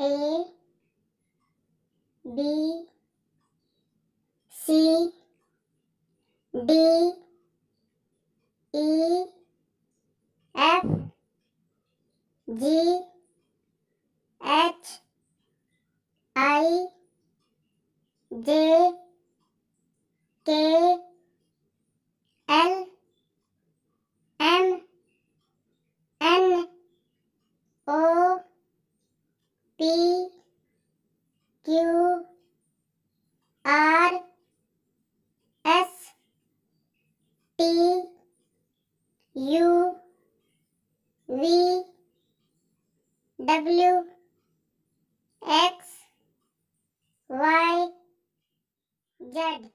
A B C D E F G H I J Q R S T U V W X Y Z